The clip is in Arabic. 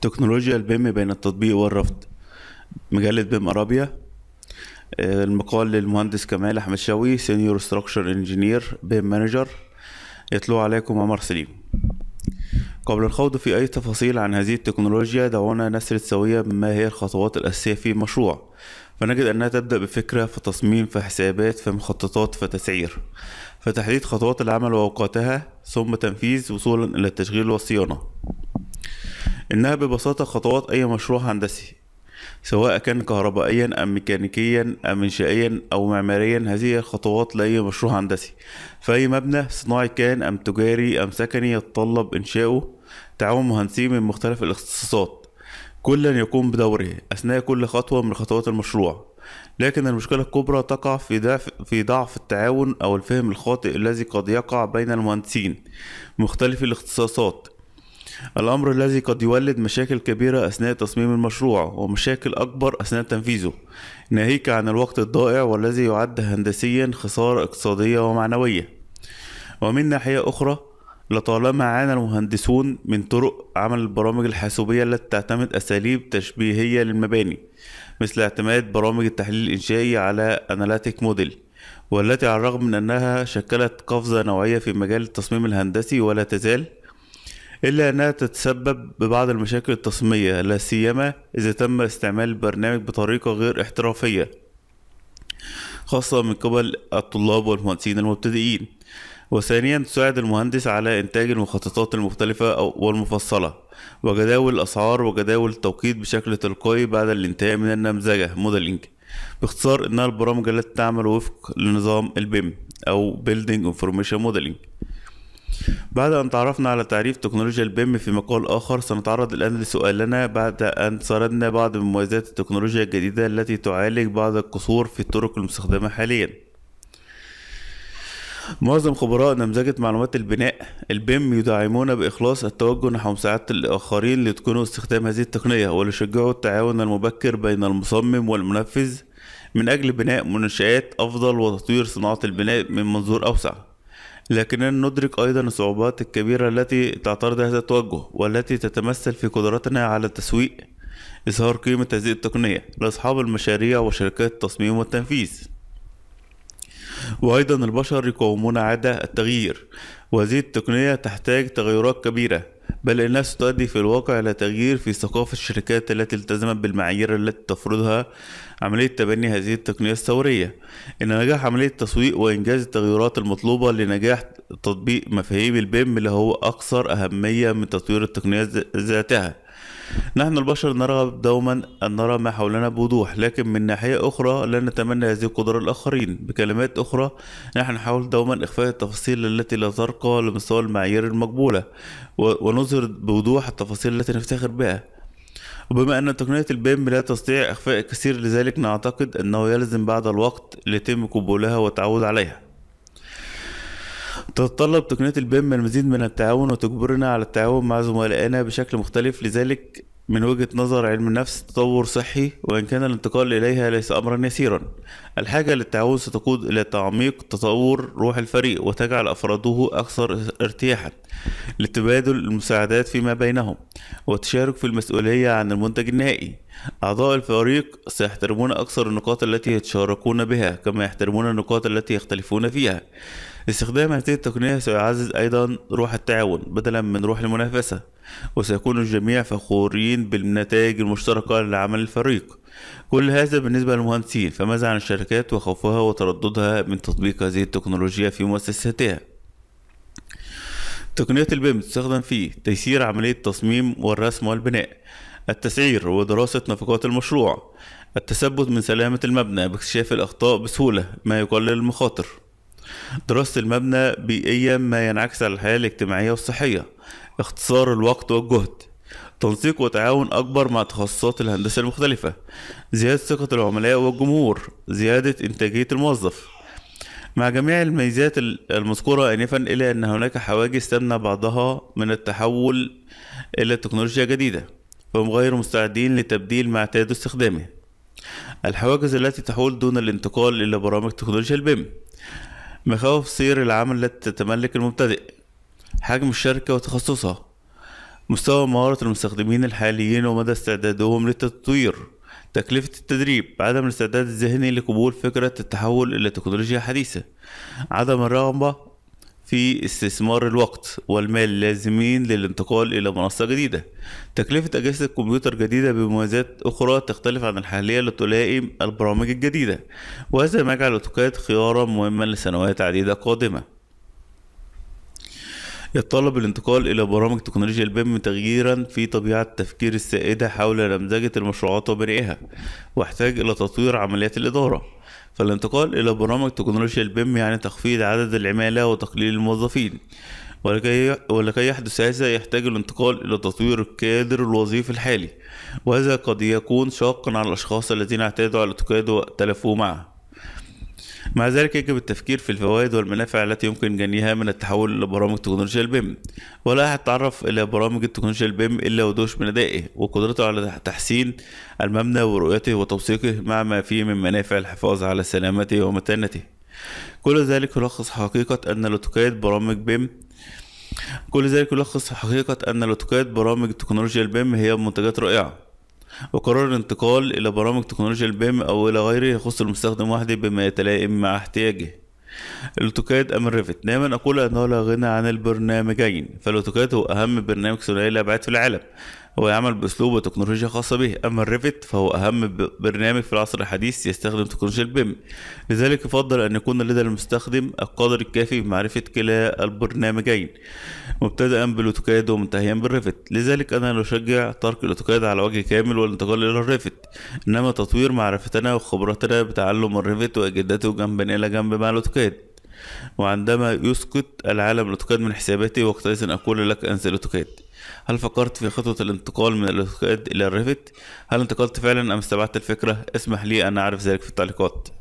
تكنولوجيا البيم بين التطبيق والرفض مجلة بيم أرابيا آه، المقال للمهندس كمال أحمد شوي سينيور ستراكشر انجينير بيم مانجر يتلو عليكم عمر سليم قبل الخوض في أي تفاصيل عن هذه التكنولوجيا دعونا نسرد سويا ما هي الخطوات الأساسية في المشروع فنجد أنها تبدأ بفكرة في في تصميم حسابات في مخططات في تسعير فتحديد خطوات العمل وأوقاتها ثم تنفيذ وصولا إلى التشغيل والصيانة إنها ببساطة خطوات أي مشروع هندسي سواء كان كهربائيا أم ميكانيكيا أم إنشائيا أو معماريا هذه الخطوات لأي مشروع هندسي فأي مبنى صناعي كان أم تجاري أم سكني يتطلب إنشاؤه تعاون مهندسين من مختلف الاختصاصات كلا يقوم بدوره أثناء كل خطوة من خطوات المشروع لكن المشكلة الكبرى تقع في ضعف في ضعف التعاون أو الفهم الخاطئ الذي قد يقع بين المهندسين مختلف الاختصاصات الأمر الذي قد يولد مشاكل كبيرة أثناء تصميم المشروع ومشاكل أكبر أثناء تنفيذه ناهيك عن الوقت الضائع والذي يعد هندسيا خسارة اقتصادية ومعنوية ومن ناحية أخرى لطالما عانى المهندسون من طرق عمل البرامج الحاسوبية التي تعتمد أساليب تشبيهية للمباني مثل اعتماد برامج التحليل الإنشائي على أناليتيك موديل والتي على الرغم من أنها شكلت قفزة نوعية في مجال التصميم الهندسي ولا تزال إلا أنها تتسبب ببعض المشاكل التصميمية لا سيما إذا تم استعمال البرنامج بطريقة غير احترافية خاصة من قبل الطلاب والمهندسين المبتدئين وثانيا تساعد المهندس على إنتاج المخططات المختلفة والمفصلة وجداول الأسعار وجداول التوقيت بشكل تلقائي بعد الانتهاء من النمذجة موديلنج باختصار إنها البرامج التي تعمل وفق لنظام البيم أو Building Information Modeling بعد أن تعرفنا على تعريف تكنولوجيا البيم في مقال آخر سنتعرض الآن لسؤالنا بعد أن سردنا بعض مميزات التكنولوجيا الجديدة التي تعالج بعض القصور في الطرق المستخدمة حاليا معظم خبراء نمذجة معلومات البناء البيم يدعمون بإخلاص التوجه نحو مساعدة الآخرين ليتقنوا استخدام هذه التقنية ويشجعوا التعاون المبكر بين المصمم والمنفذ من أجل بناء منشآت أفضل وتطوير صناعة البناء من منظور أوسع لكننا ندرك أيضا الصعوبات الكبيرة التي تعترض هذا التوجه والتي تتمثل في قدرتنا على التسويق إظهار قيمة هذه التقنية لأصحاب المشاريع وشركات التصميم والتنفيذ وأيضا البشر يقاومون عادة التغيير وهذه التقنية تحتاج تغيرات كبيرة بل إنها ستؤدي في الواقع إلى تغيير في ثقافة الشركات التي التزمت بالمعايير التي تفرضها عملية تبني هذه التقنية الثورية إن نجاح عملية التسويق وإنجاز التغيرات المطلوبة لنجاح تطبيق مفاهيم البيم اللي هو أكثر أهمية من تطوير التقنية ذاتها نحن البشر نرغب دوما أن نرى ما حولنا بوضوح لكن من ناحية أخرى لا نتمنى هذه القدرة الآخرين بكلمات أخرى نحن نحاول دوما إخفاء التفاصيل التي لا ترقى لمستوى المعايير المقبولة ونظهر بوضوح التفاصيل التي نفتخر بها وبما أن تقنية البيم لا تستطيع إخفاء الكثير لذلك نعتقد أنه يلزم بعد الوقت ليتم قبولها والتعود عليها تتطلب تقنية البيم المزيد من التعاون وتجبرنا على التعاون مع زملائنا بشكل مختلف لذلك من وجهة نظر علم النفس تطور صحي وإن كان الانتقال إليها ليس أمرا يسيرا الحاجة للتعاون ستقود إلى تعميق تطور روح الفريق وتجعل أفراده أكثر ارتياحا لتبادل المساعدات فيما بينهم وتشارك في المسؤولية عن المنتج النهائي أعضاء الفريق سيحترمون أكثر النقاط التي يتشاركون بها كما يحترمون النقاط التي يختلفون فيها استخدام هذه التقنية سيعزز أيضا روح التعاون بدلا من روح المنافسة وسيكون الجميع فخورين بالنتائج المشتركة لعمل الفريق كل هذا بالنسبة للمهندسين فماذا عن الشركات وخوفها وترددها من تطبيق هذه التكنولوجيا في مؤسساتها تقنية البيم تستخدم في تيسير عملية التصميم والرسم والبناء التسعير ودراسة نفقات المشروع التثبت من سلامة المبنى باكتشاف الأخطاء بسهولة ما يقلل المخاطر دراسة المبنى بيئيا ما ينعكس على الحياة الاجتماعية والصحية اختصار الوقت والجهد تنسيق وتعاون أكبر مع تخصصات الهندسة المختلفة زيادة ثقة العملاء والجمهور زيادة إنتاجية الموظف مع جميع الميزات المذكورة آنفا إلا أن هناك حواجز تمنع بعضها من التحول إلى تكنولوجيا جديدة فهم غير مستعدين لتبديل ما اعتادوا استخدامه الحواجز التي تحول دون الانتقال إلى برامج تكنولوجيا البيم مخاوف سير العمل التي تتملك المبتدئ حجم الشركة وتخصصها مستوى مهارة المستخدمين الحاليين ومدى استعدادهم للتطوير تكلفة التدريب عدم الاستعداد الذهني لقبول فكرة التحول إلى تكنولوجيا حديثة عدم الرغبة في استثمار الوقت والمال اللازمين للانتقال إلى منصة جديدة تكلفة أجهزة كمبيوتر جديدة بمميزات أخرى تختلف عن الحالية لتلائم البرامج الجديدة وهذا ما يجعل أوتوكاد خيارا مهما لسنوات عديدة قادمة يتطلب الانتقال إلى برامج تكنولوجيا البيم تغييرا في طبيعة التفكير السائدة حول نمذجة المشروعات وبنائها واحتاج إلى تطوير عمليات الإدارة فالانتقال إلى برامج تكنولوجيا البيم يعني تخفيض عدد العمالة وتقليل الموظفين ولكي ولكي يحدث هذا يحتاج الانتقال إلى تطوير الكادر الوظيفي الحالي وهذا قد يكون شاقا على الأشخاص الذين اعتادوا على الأوتوكاد وائتلفوا معه مع ذلك يجب التفكير في الفوائد والمنافع التي يمكن جنيها من التحول إلى برامج تكنولوجيا البيم ولا أحد تعرف إلى برامج التكنولوجيا البيم إلا ودوش من أدائه وقدرته على تحسين المبنى ورؤيته وتوثيقه مع ما فيه من منافع الحفاظ على سلامته ومتانته كل ذلك يلخص حقيقة أن الأوتوكاد برامج بيم كل ذلك يلخص حقيقة أن الأوتوكاد برامج تكنولوجيا البيم هي منتجات رائعة وقرار الانتقال إلى برامج تكنولوجيا البيم أو إلى غيره يخص المستخدم وحده بما يتلائم مع احتياجه الاوتوكاد ام الريفت دايما اقول انه لا غنى عن البرنامجين فالاوتوكاد هو اهم برنامج ثنائي الابعاد في العالم هو يعمل باسلوب وتكنولوجيا خاصه به اما الريفت فهو اهم برنامج في العصر الحديث يستخدم تكنولوجيا البيم لذلك يفضل ان يكون لدى المستخدم القدر الكافي بمعرفه كلا البرنامجين مبتدئا بالاوتوكاد ومنتهيا بالريفت لذلك انا اشجع ترك الاوتوكاد على وجه كامل والانتقال الى الريفت انما تطوير معرفتنا وخبرتنا بتعلم الريفت واجدته جنبا الى جنب مع الاوتوكاد وعندما يسقط العالم الأوتوكاد من حساباتي وقتئذ أقول لك انسى الاوتوكاد هل فكرت في خطوة الانتقال من الأوتوكاد إلى الريفت؟ هل انتقلت فعلا أم استبعدت الفكرة؟ اسمح لي أن أعرف ذلك في التعليقات